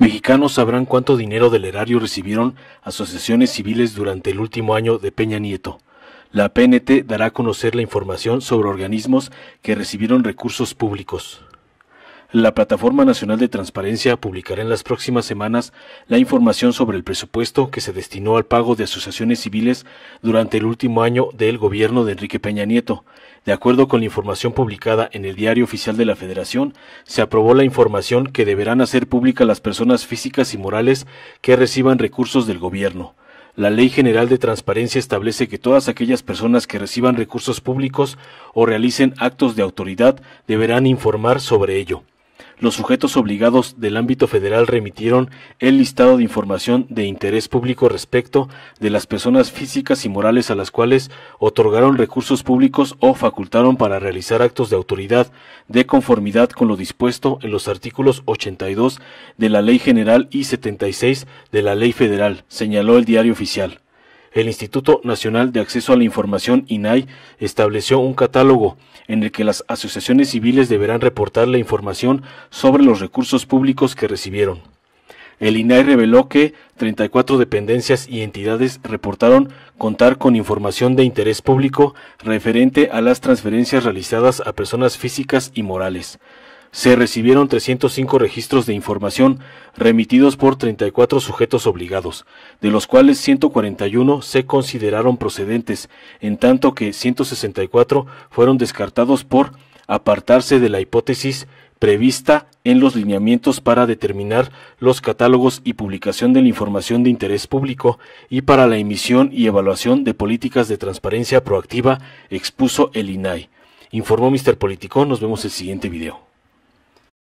mexicanos sabrán cuánto dinero del erario recibieron asociaciones civiles durante el último año de Peña Nieto. La PNT dará a conocer la información sobre organismos que recibieron recursos públicos. La Plataforma Nacional de Transparencia publicará en las próximas semanas la información sobre el presupuesto que se destinó al pago de asociaciones civiles durante el último año del gobierno de Enrique Peña Nieto. De acuerdo con la información publicada en el Diario Oficial de la Federación, se aprobó la información que deberán hacer pública las personas físicas y morales que reciban recursos del gobierno. La Ley General de Transparencia establece que todas aquellas personas que reciban recursos públicos o realicen actos de autoridad deberán informar sobre ello los sujetos obligados del ámbito federal remitieron el listado de información de interés público respecto de las personas físicas y morales a las cuales otorgaron recursos públicos o facultaron para realizar actos de autoridad de conformidad con lo dispuesto en los artículos 82 de la Ley General y 76 de la Ley Federal, señaló el diario oficial. El Instituto Nacional de Acceso a la Información, INAI, estableció un catálogo en el que las asociaciones civiles deberán reportar la información sobre los recursos públicos que recibieron. El INAI reveló que 34 dependencias y entidades reportaron contar con información de interés público referente a las transferencias realizadas a personas físicas y morales se recibieron 305 registros de información remitidos por 34 sujetos obligados, de los cuales 141 se consideraron procedentes, en tanto que 164 fueron descartados por apartarse de la hipótesis prevista en los lineamientos para determinar los catálogos y publicación de la información de interés público y para la emisión y evaluación de políticas de transparencia proactiva, expuso el INAI. Informó Mr. Politico. nos vemos el siguiente video.